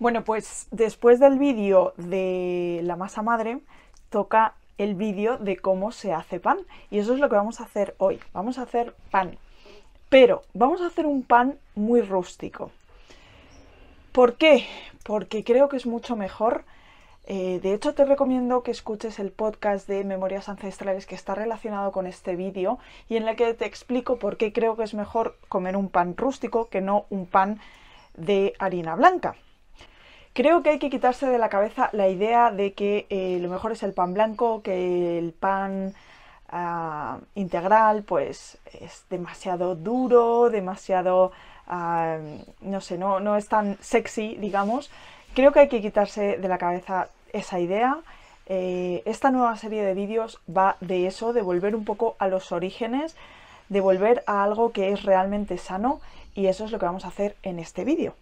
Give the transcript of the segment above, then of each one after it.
Bueno, pues después del vídeo de la masa madre, toca el vídeo de cómo se hace pan. Y eso es lo que vamos a hacer hoy. Vamos a hacer pan. Pero vamos a hacer un pan muy rústico. ¿Por qué? Porque creo que es mucho mejor. Eh, de hecho, te recomiendo que escuches el podcast de Memorias Ancestrales que está relacionado con este vídeo y en el que te explico por qué creo que es mejor comer un pan rústico que no un pan de harina blanca. Creo que hay que quitarse de la cabeza la idea de que eh, lo mejor es el pan blanco, que el pan ah, integral pues es demasiado duro, demasiado, ah, no sé, no, es tan sexy, digamos. Creo que hay que quitarse de la cabeza esa idea. Eh, esta nueva serie de vídeos va de eso, de volver un poco a los orígenes, de volver a algo que es realmente sano y eso es lo que vamos a hacer en este vídeo.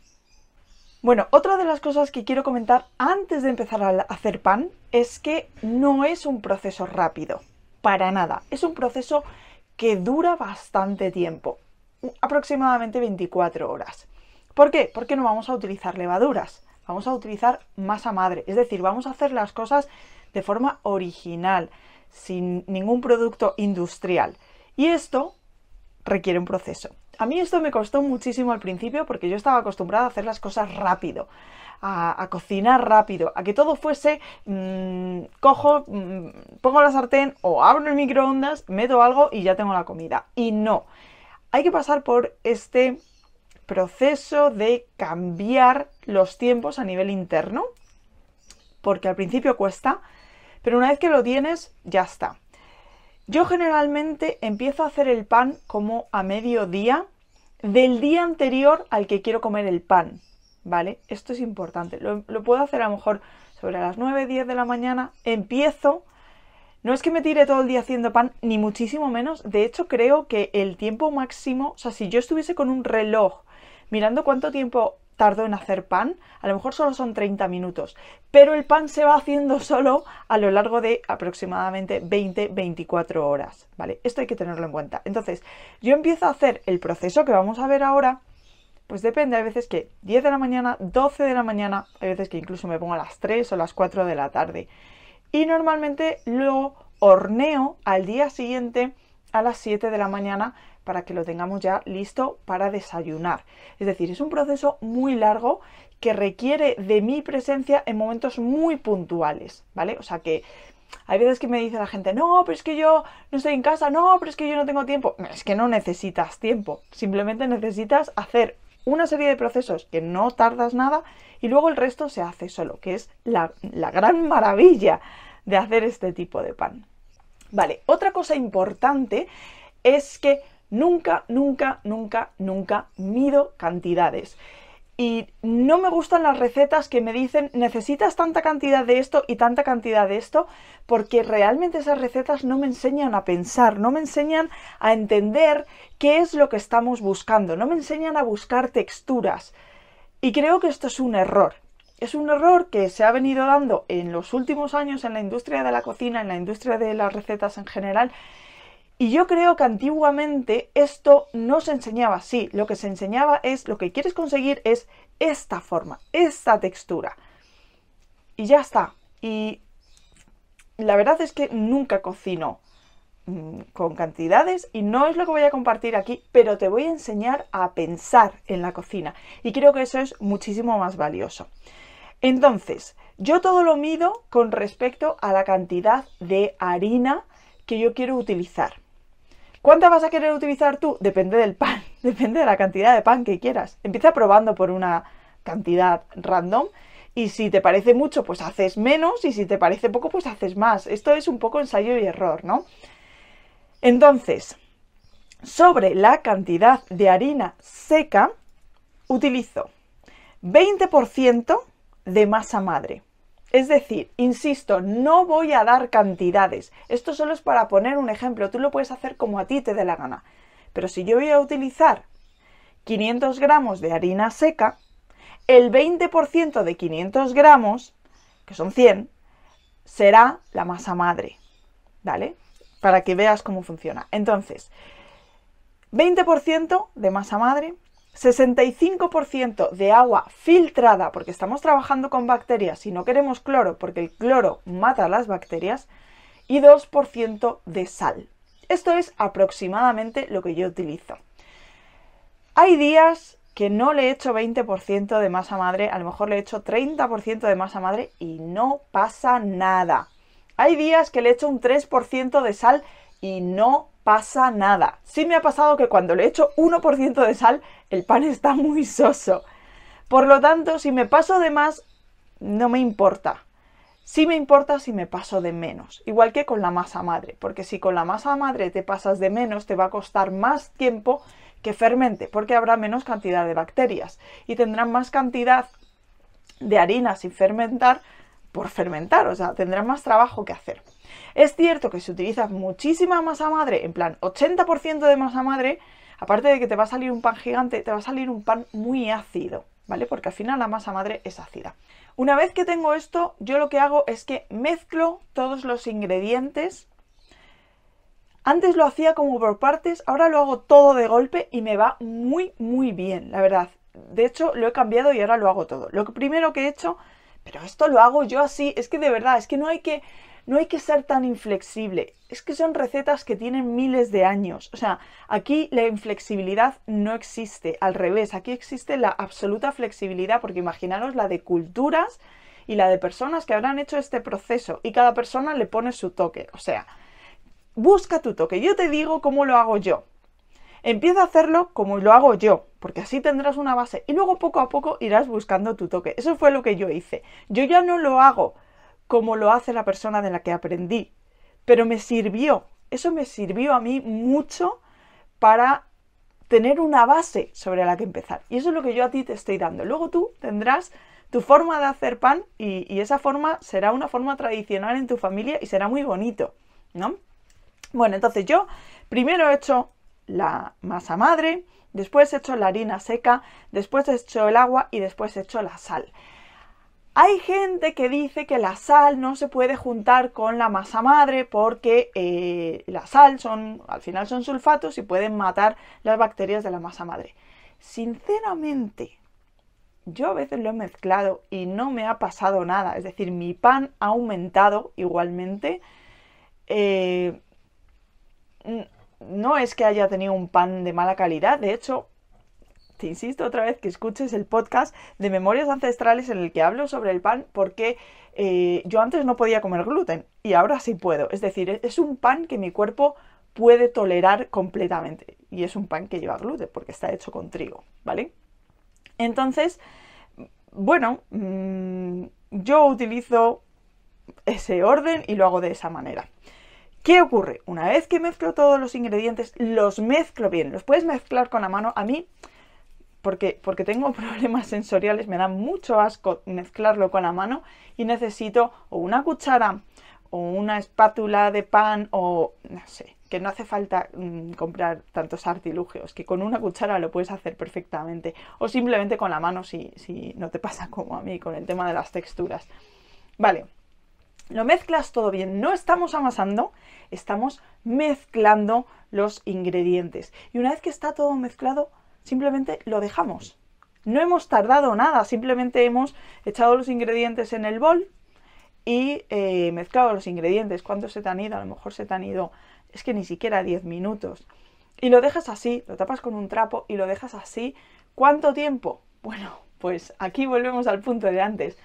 Bueno, otra de las cosas que quiero comentar antes de empezar a hacer pan es que no es un proceso rápido, para nada. Es un proceso que dura bastante tiempo, aproximadamente 24 horas. ¿Por qué? Porque no vamos a utilizar levaduras, vamos a utilizar masa madre, es decir, vamos a hacer las cosas de forma original, sin ningún producto industrial. Y esto requiere un proceso. A mí esto me costó muchísimo al principio porque yo estaba acostumbrada a hacer las cosas rápido, a, cocinar rápido, a que todo fuese, mm, cojo, mm, pongo la sartén o abro el microondas, meto algo y ya tengo la comida. Y no, hay que pasar por este proceso de cambiar los tiempos a nivel interno, porque al principio cuesta, pero una vez que lo tienes, ya está. Yo generalmente empiezo a hacer el pan como a mediodía del día anterior al que quiero comer el pan, ¿vale? Esto es importante. Lo, puedo hacer a lo mejor sobre las 9, 10 de la mañana. Empiezo no es que me tire todo el día haciendo pan, ni muchísimo menos. De hecho, creo que el tiempo máximo, o sea, si yo estuviese con un reloj mirando cuánto tiempo tardo en hacer pan, a lo mejor solo son 30 minutos, pero el pan se va haciendo solo a lo largo de aproximadamente 20-24 horas, ¿vale? Esto hay que tenerlo en cuenta. Entonces, yo empiezo a hacer el proceso que vamos a ver ahora, pues depende, a veces que 10 de la mañana, 12 de la mañana, hay veces que incluso me pongo a las 3 o las 4 de la tarde. Y normalmente lo horneo al día siguiente a las 7 de la mañana para que lo tengamos ya listo para desayunar. Es decir, es un proceso muy largo que requiere de mi presencia en momentos muy puntuales, ¿vale? O sea que hay veces que me dice la gente, no, pero es que yo no estoy en casa, no, pero es que yo no tengo tiempo. Es que no necesitas tiempo, simplemente necesitas hacer una serie de procesos que no tardas nada y luego el resto se hace solo, que es la, gran maravilla de hacer este tipo de pan. Vale, otra cosa importante es que Nunca, nunca, nunca, nunca mido cantidades. Y no me gustan las recetas que me dicen necesitas tanta cantidad de esto y tanta cantidad de esto, porque realmente esas recetas no me enseñan a pensar, no me enseñan a entender qué es lo que estamos buscando, no me enseñan a buscar texturas. Y creo que esto es un error. Es un error que se ha venido dando en los últimos años en la industria de la cocina, en la industria de las recetas en general, y yo creo que antiguamente esto no se enseñaba así. Lo que se enseñaba es, lo que quieres conseguir es esta forma, esta textura. Y ya está. Y la verdad es que nunca cocino mm, con cantidades y no es lo que voy a compartir aquí, pero te voy a enseñar a pensar en la cocina. Y creo que eso es muchísimo más valioso. Entonces, yo todo lo mido con respecto a la cantidad de harina que yo quiero utilizar. ¿Cuánta vas a querer utilizar tú? Depende del pan, depende de la cantidad de pan que quieras. Empieza probando por una cantidad random y si te parece mucho, pues haces menos y si te parece poco, pues haces más. Esto es un poco ensayo y error, ¿no? Entonces, sobre la cantidad de harina seca, utilizo 20% de masa madre. Es decir, insisto, no voy a dar cantidades. Esto solo es para poner un ejemplo. Tú lo puedes hacer como a ti te dé la gana. Pero si yo voy a utilizar 500 gramos de harina seca, el 20% de 500 gramos, que son 100, será la masa madre. ¿Vale? Para que veas cómo funciona. Entonces, 20% de masa madre, 65% de agua filtrada, porque estamos trabajando con bacterias y no queremos cloro, porque el cloro mata a las bacterias, y 2% de sal. Esto es aproximadamente lo que yo utilizo. Hay días que no le he hecho 20% de masa madre, a lo mejor le he hecho 30% de masa madre y no pasa nada. Hay días que le he hecho un 3% de sal y no pasa nada. Sí me ha pasado que cuando le echo 1% de sal, el pan está muy soso. Por lo tanto, si me paso de más, no me importa. Sí me importa si me paso de menos, igual que con la masa madre, porque si con la masa madre te pasas de menos, te va a costar más tiempo que fermente, porque habrá menos cantidad de bacterias y tendrán más cantidad de harina sin fermentar por fermentar, o sea, tendrán más trabajo que hacer. Es cierto que si utilizas muchísima masa madre, en plan 80% de masa madre, aparte de que te va a salir un pan gigante, te va a salir un pan muy ácido, ¿vale? Porque al final la masa madre es ácida. Una vez que tengo esto, yo lo que hago es que mezclo todos los ingredientes. Antes lo hacía como por partes, ahora lo hago todo de golpe y me va muy, muy bien, la verdad. De hecho, lo he cambiado y ahora lo hago todo. Lo primero que he hecho, pero esto lo hago yo así, es que de verdad, es que no hay que no hay que ser tan inflexible. Es que son recetas que tienen miles de años. O sea, aquí la inflexibilidad no existe. Al revés, aquí existe la absoluta flexibilidad, porque imaginaros la de culturas y la de personas que habrán hecho este proceso y cada persona le pone su toque. O sea, busca tu toque. Yo te digo cómo lo hago yo. Empieza a hacerlo como lo hago yo, porque así tendrás una base y luego poco a poco irás buscando tu toque. Eso fue lo que yo hice. Yo ya no lo hago como lo hace la persona de la que aprendí. Pero me sirvió, eso me sirvió a mí mucho para tener una base sobre la que empezar. Y eso es lo que yo a ti te estoy dando. Luego tú tendrás tu forma de hacer pan y, esa forma será una forma tradicional en tu familia y será muy bonito, ¿no? Bueno, entonces yo primero he hecho la masa madre, después he hecho la harina seca, después he hecho el agua y después he hecho la sal. Hay gente que dice que la sal no se puede juntar con la masa madre porque eh, la sal son, al final son sulfatos y pueden matar las bacterias de la masa madre. Sinceramente, yo a veces lo he mezclado y no me ha pasado nada. Es decir, mi pan ha aumentado igualmente. Eh, no es que haya tenido un pan de mala calidad, de hecho, te insisto otra vez que escuches el podcast de Memorias Ancestrales en el que hablo sobre el pan porque eh, yo antes no podía comer gluten y ahora sí puedo. Es decir, es un pan que mi cuerpo puede tolerar completamente y es un pan que lleva gluten porque está hecho con trigo, ¿vale? Entonces, bueno, mm, yo utilizo ese orden y lo hago de esa manera. ¿Qué ocurre? Una vez que mezclo todos los ingredientes, los mezclo bien. Los puedes mezclar con la mano. A mí porque, tengo problemas sensoriales, me da mucho asco mezclarlo con la mano y necesito o una cuchara o una espátula de pan o no sé, que no hace falta mm, comprar tantos artilugios, que con una cuchara lo puedes hacer perfectamente o simplemente con la mano si no te pasa como a mí con el tema de las texturas. Vale, lo mezclas todo bien, no estamos amasando, estamos mezclando los ingredientes y una vez que está todo mezclado simplemente lo dejamos. No hemos tardado nada, simplemente hemos echado los ingredientes en el bol y eh, mezclado los ingredientes. ¿Cuánto se te han ido? A lo mejor se te han ido, es que ni siquiera 10 minutos. Y lo dejas así, lo tapas con un trapo y lo dejas así. ¿Cuánto tiempo? Bueno, pues aquí volvemos al punto de antes.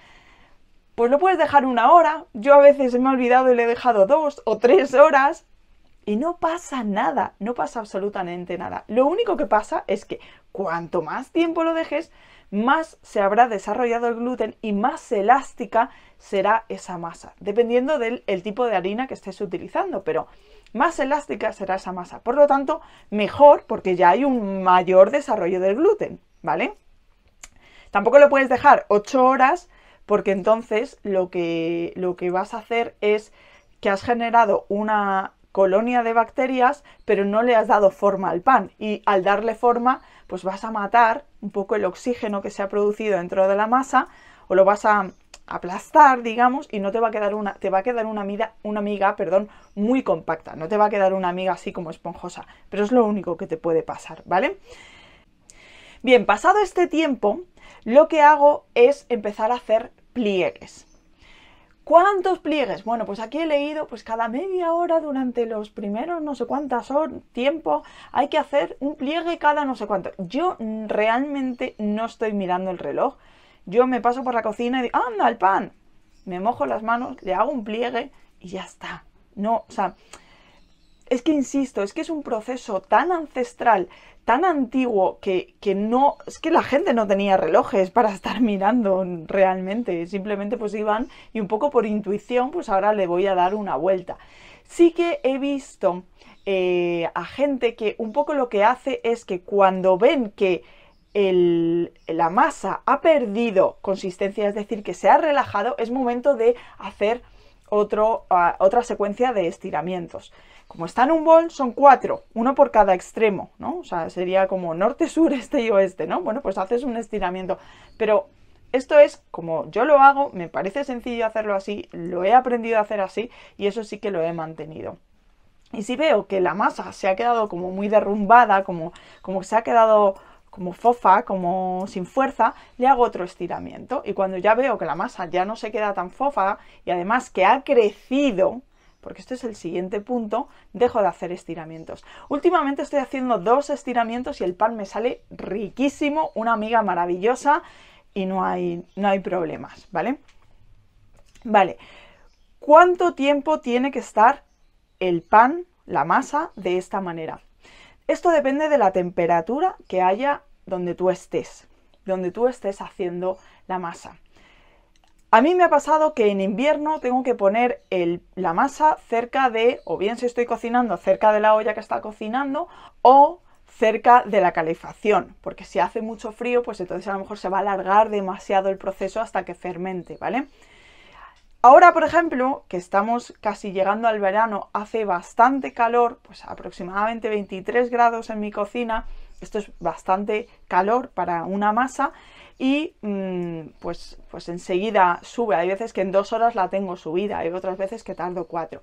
Pues lo puedes dejar una hora. Yo a veces me he olvidado y le he dejado dos o tres horas. Y no pasa nada, no pasa absolutamente nada. Lo único que pasa es que cuanto más tiempo lo dejes, más se habrá desarrollado el gluten y más elástica será esa masa, dependiendo del tipo de harina que estés utilizando, pero más elástica será esa masa. Por lo tanto, mejor porque ya hay un mayor desarrollo del gluten, ¿vale? Tampoco lo puedes dejar 8 horas porque entonces lo que, lo que vas a hacer es que has generado una, colonia de bacterias, pero no le has dado forma al pan. Y al darle forma, pues vas a matar un poco el oxígeno que se ha producido dentro de la masa, o lo vas a aplastar, digamos, y no te va a quedar una, te va a quedar una amiga, una perdón, muy compacta, no te va a quedar una amiga así como esponjosa, pero es lo único que te puede pasar, ¿vale? Bien, pasado este tiempo, lo que hago es empezar a hacer pliegues. ¿Cuántos pliegues? Bueno, pues aquí he leído, pues cada media hora durante los primeros no sé cuántas horas, tiempo, hay que hacer un pliegue cada no sé cuánto. Yo realmente no estoy mirando el reloj. Yo me paso por la cocina y digo, anda, el pan. Me mojo las manos, le hago un pliegue y ya está. No, o sea, es que insisto, es que es un proceso tan ancestral, tan antiguo que, no, es que la gente no tenía relojes para estar mirando realmente, simplemente pues iban y un poco por intuición, pues ahora le voy a dar una vuelta. Sí que he visto eh, a gente que un poco lo que hace es que cuando ven que la masa ha perdido consistencia, es decir, que se ha relajado, es momento de hacer ah, otra secuencia de estiramientos como está en un bol, son cuatro, uno por cada extremo, ¿no? O sea, sería como norte, sur, este y oeste, ¿no? Bueno, pues haces un estiramiento. Pero esto es como yo lo hago, me parece sencillo hacerlo así, lo he aprendido a hacer así y eso sí que lo he mantenido. Y si veo que la masa se ha quedado como muy derrumbada, como, como se ha quedado como fofa, como sin fuerza, le hago otro estiramiento. Y cuando ya veo que la masa ya no se queda tan fofa y además que ha crecido, porque este es el siguiente punto, dejo de hacer estiramientos. Últimamente estoy haciendo dos estiramientos y el pan me sale riquísimo, una amiga maravillosa y no hay, no hay problemas, ¿vale? Vale, ¿cuánto tiempo tiene que estar el pan, la masa, de esta manera? Esto depende de la temperatura que haya donde tú estés, donde tú estés haciendo la masa. A mí me ha pasado que en invierno tengo que poner la masa cerca de, o bien si estoy cocinando, cerca de la olla que está cocinando, o cerca de la calefacción, porque si hace mucho frío, pues entonces a lo mejor se va a alargar demasiado el proceso hasta que fermente, ¿vale? Ahora, por ejemplo, que estamos casi llegando al verano, hace bastante calor, pues aproximadamente 23 grados en mi cocina, esto es bastante calor para una masa, y mm, pues, pues enseguida sube. Hay veces que en dos horas la tengo subida, hay otras veces que tardo cuatro.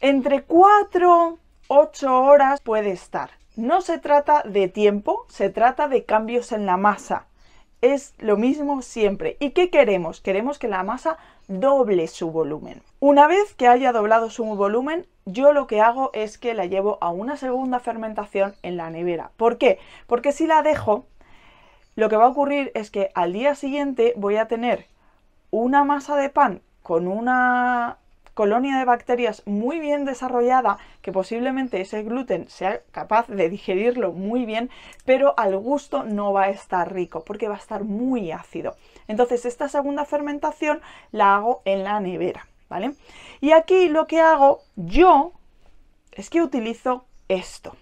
Entre cuatro, ocho horas puede estar. No se trata de tiempo, se trata de cambios en la masa. Es lo mismo siempre. ¿Y qué queremos? Queremos que la masa doble su volumen. Una vez que haya doblado su volumen, yo lo que hago es que la llevo a una segunda fermentación en la nevera. ¿Por qué? Porque si la dejo lo que va a ocurrir es que al día siguiente voy a tener una masa de pan con una colonia de bacterias muy bien desarrollada, que posiblemente ese gluten sea capaz de digerirlo muy bien, pero al gusto no va a estar rico porque va a estar muy ácido. Entonces esta segunda fermentación la hago en la nevera, ¿vale? Y aquí lo que hago yo es que utilizo esto.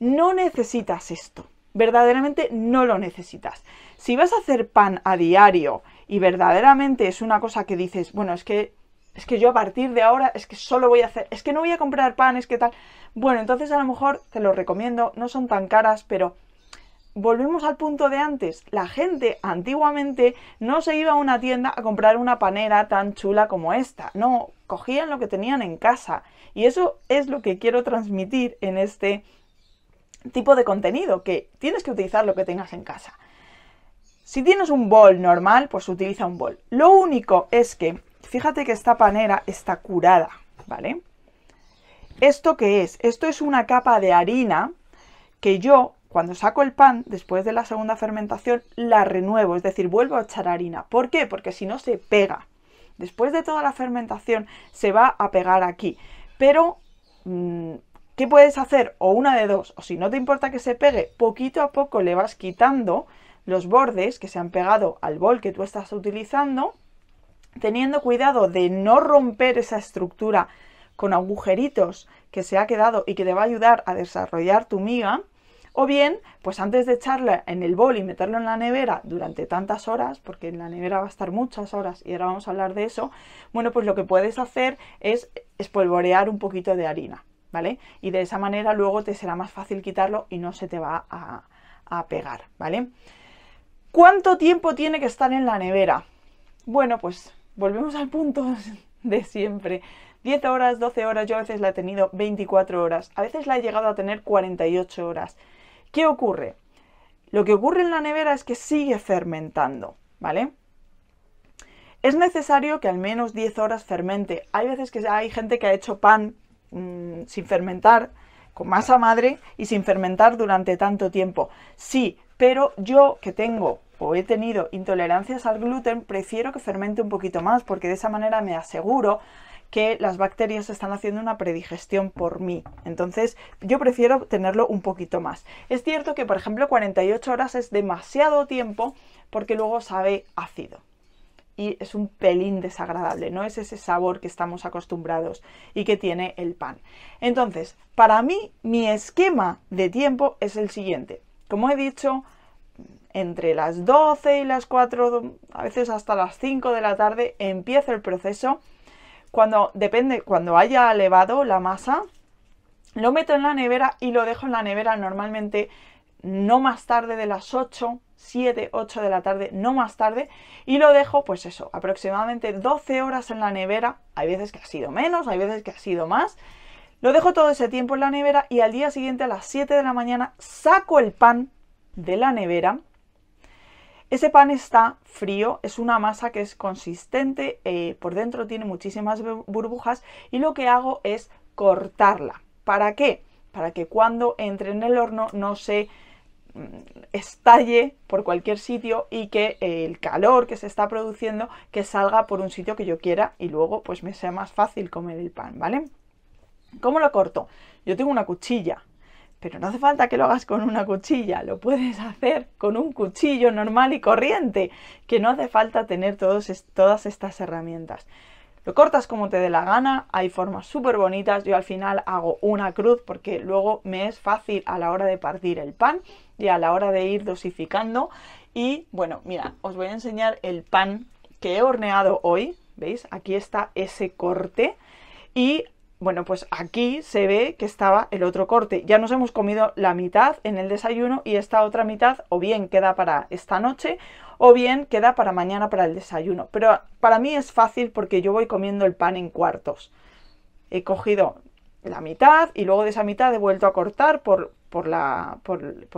No necesitas esto verdaderamente no lo necesitas. Si vas a hacer pan a diario y verdaderamente es una cosa que dices, bueno, es que es que yo a partir de ahora es que solo voy a hacer, es que no voy a comprar pan, es que tal. Bueno, entonces a lo mejor te lo recomiendo, no son tan caras, pero volvemos al punto de antes. La gente antiguamente no se iba a una tienda a comprar una panera tan chula como esta. No, cogían lo que tenían en casa. Y eso es lo que quiero transmitir en este tipo de contenido, que tienes que utilizar lo que tengas en casa. Si tienes un bol normal, pues utiliza un bol. Lo único es que, fíjate que esta panera está curada, ¿vale? ¿Esto qué es? Esto es una capa de harina que yo, cuando saco el pan, después de la segunda fermentación, la renuevo, es decir, vuelvo a echar harina. ¿Por qué? Porque si no se pega. Después de toda la fermentación se va a pegar aquí. Pero mm, ¿Qué puedes hacer? O una de dos, o si no te importa que se pegue, poquito a poco le vas quitando los bordes que se han pegado al bol que tú estás utilizando, teniendo cuidado de no romper esa estructura con agujeritos que se ha quedado y que te va a ayudar a desarrollar tu miga, o bien, pues antes de echarla en el bol y meterlo en la nevera durante tantas horas, porque en la nevera va a estar muchas horas y ahora vamos a hablar de eso, bueno, pues lo que puedes hacer es espolvorear un poquito de harina. ¿vale? Y de esa manera luego te será más fácil quitarlo y no se te va a, pegar, ¿vale? ¿Cuánto tiempo tiene que estar en la nevera? Bueno, pues volvemos al punto de siempre. 10 horas, 12 horas, yo a veces la he tenido 24 horas, a veces la he llegado a tener 48 horas. ¿Qué ocurre? Lo que ocurre en la nevera es que sigue fermentando, ¿vale? Es necesario que al menos 10 horas fermente. Hay veces que hay gente que ha hecho pan Mm, sin fermentar, con masa madre y sin fermentar durante tanto tiempo. Sí, pero yo que tengo o he tenido intolerancias al gluten, prefiero que fermente un poquito más porque de esa manera me aseguro que las bacterias están haciendo una predigestión por mí. Entonces, yo prefiero tenerlo un poquito más. Es cierto que, por ejemplo, 48 horas es demasiado tiempo porque luego sabe ácido y es un pelín desagradable, no es ese sabor que estamos acostumbrados y que tiene el pan. Entonces, para mí, mi esquema de tiempo es el siguiente. Como he dicho, entre las 12 y las 4, a veces hasta las 5 de la tarde, empieza el proceso. Cuando, depende, cuando haya elevado la masa, lo meto en la nevera y lo dejo en la nevera normalmente no más tarde de las 8 7, 8 de la tarde, no más tarde, y lo dejo, pues eso, aproximadamente 12 horas en la nevera, hay veces que ha sido menos, hay veces que ha sido más, lo dejo todo ese tiempo en la nevera y al día siguiente a las 7 de la mañana saco el pan de la nevera. Ese pan está frío, es una masa que es consistente, eh, por dentro tiene muchísimas burbujas y lo que hago es cortarla. ¿Para qué? Para que cuando entre en el horno no se Mm, estalle por cualquier sitio y que el calor que se está produciendo que salga por un sitio que yo quiera y luego pues me sea más fácil comer el pan, ¿vale? ¿Cómo lo corto? Yo tengo una cuchilla, pero no hace falta que lo hagas con una cuchilla, lo puedes hacer con un cuchillo normal y corriente, que no hace falta tener todas estas herramientas cortas como te dé la gana, hay formas súper bonitas, yo al final hago una cruz porque luego me es fácil a la hora de partir el pan y a la hora de ir dosificando. Y bueno, mira, os voy a enseñar el pan que he horneado hoy, ¿veis? Aquí está ese corte y bueno, pues aquí se ve que estaba el otro corte. Ya nos hemos comido la mitad en el desayuno y esta otra mitad o bien queda para esta noche o bien queda para mañana para el desayuno. Pero para mí es fácil porque yo voy comiendo el pan en cuartos. He cogido la mitad y luego de esa mitad he vuelto a cortar por,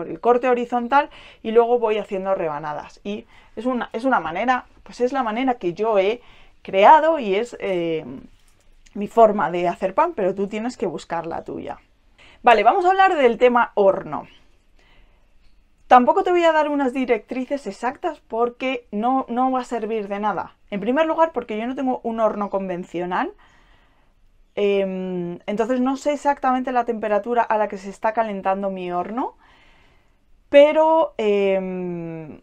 el corte horizontal y luego voy haciendo rebanadas. Y es una, manera, pues es la manera que yo he creado y es eh, mi forma de hacer pan, pero tú tienes que buscar la tuya. Vale, vamos a hablar del tema horno. Tampoco te voy a dar unas directrices exactas porque no, va a servir de nada. En primer lugar, porque yo no tengo un horno convencional, em, entonces no sé exactamente la temperatura a la que se está calentando mi horno, pero em,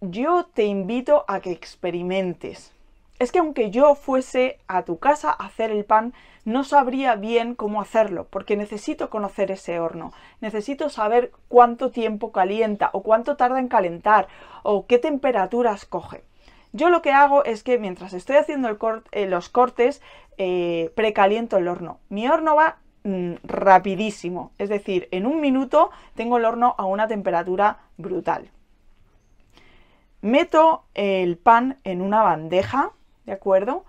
yo te invito a que experimentes es que aunque yo fuese a tu casa a hacer el pan, no sabría bien cómo hacerlo, porque necesito conocer ese horno, necesito saber cuánto tiempo calienta o cuánto tarda en calentar o qué temperaturas coge. Yo lo que hago es que mientras estoy haciendo eh, los cortes, eh, precaliento el horno. Mi horno va mm, rapidísimo, es decir, en un minuto tengo el horno a una temperatura brutal. Meto el pan en una bandeja ¿de acuerdo?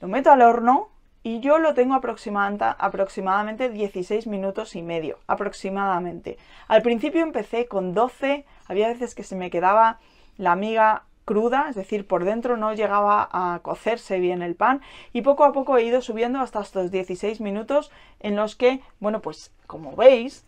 Lo meto al horno y yo lo tengo aproximadamente 16 minutos y medio, aproximadamente. Al principio empecé con 12, había veces que se me quedaba la miga cruda, es decir, por dentro no llegaba a cocerse bien el pan y poco a poco he ido subiendo hasta estos 16 minutos en los que, bueno, pues como veis,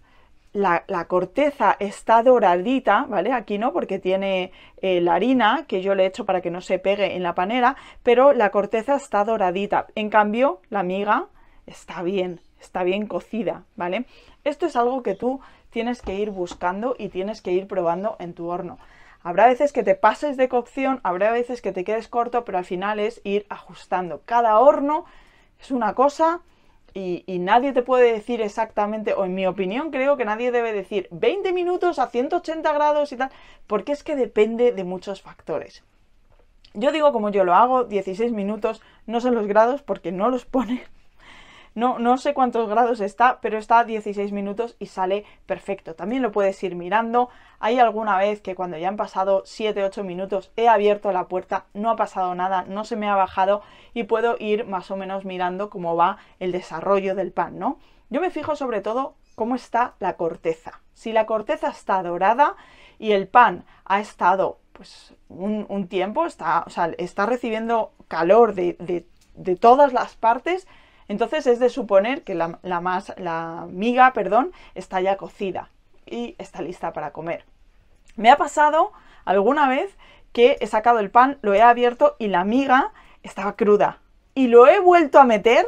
la, corteza está doradita, ¿vale? Aquí no, porque tiene eh, la harina que yo le he hecho para que no se pegue en la panera, pero la corteza está doradita. En cambio, la miga está bien, está bien cocida, ¿vale? Esto es algo que tú tienes que ir buscando y tienes que ir probando en tu horno. Habrá veces que te pases de cocción, habrá veces que te quedes corto, pero al final es ir ajustando. Cada horno es una cosa, y, nadie te puede decir exactamente, o en mi opinión creo que nadie debe decir 20 minutos a 180 grados y tal, porque es que depende de muchos factores. Yo digo como yo lo hago, 16 minutos, no son los grados porque no los pone, no, sé cuántos grados está, pero está a 16 minutos y sale perfecto. También lo puedes ir mirando. Hay alguna vez que cuando ya han pasado 7-8 minutos he abierto la puerta, no ha pasado nada, no se me ha bajado y puedo ir más o menos mirando cómo va el desarrollo del pan, ¿no? Yo me fijo sobre todo cómo está la corteza. Si la corteza está dorada y el pan ha estado pues un, tiempo, está, está recibiendo calor de, de, de todas las partes, entonces es de suponer que la, miga perdón, está ya cocida y está lista para comer. Me ha pasado alguna vez que he sacado el pan, lo he abierto y la miga estaba cruda. Y lo he vuelto a meter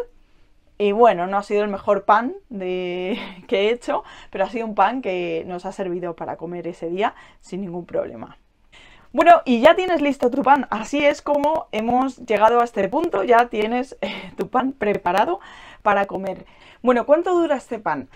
y bueno, no ha sido el mejor pan que he hecho, pero ha sido un pan que nos ha servido para comer ese día sin ningún problema. Bueno, y ya tienes listo tu pan. Así es como hemos llegado a este punto. Ya tienes eh, tu pan preparado para comer. Bueno, ¿cuánto dura este pan?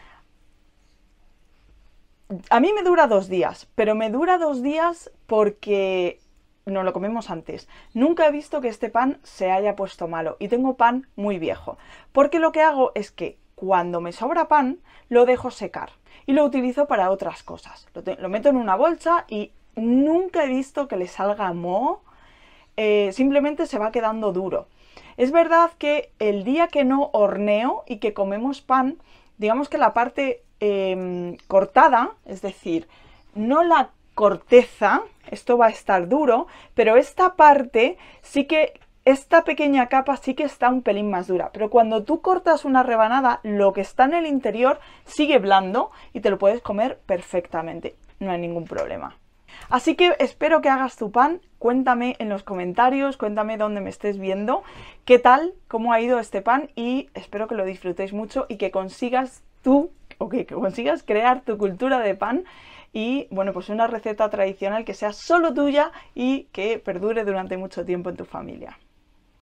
A mí me dura dos días, pero me dura dos días porque no lo comemos antes. Nunca he visto que este pan se haya puesto malo y tengo pan muy viejo. Porque lo que hago es que cuando me sobra pan, lo dejo secar y lo utilizo para otras cosas. lo meto en una bolsa y nunca he visto que le salga mo, eh, simplemente se va quedando duro. Es verdad que el día que no horneo y que comemos pan, digamos que la parte em, cortada, es decir, no la corteza, esto va a estar duro, pero esta parte sí que, esta pequeña capa sí que está un pelín más dura. Pero cuando tú cortas una rebanada, lo que está en el interior sigue blando y te lo puedes comer perfectamente, no hay ningún problema. Así que espero que hagas tu pan, cuéntame en los comentarios, cuéntame dónde me estés viendo, qué tal, cómo ha ido este pan y espero que lo disfrutéis mucho y que consigas tú, o que, consigas crear tu cultura de pan y bueno, pues una receta tradicional que sea solo tuya y que perdure durante mucho tiempo en tu familia.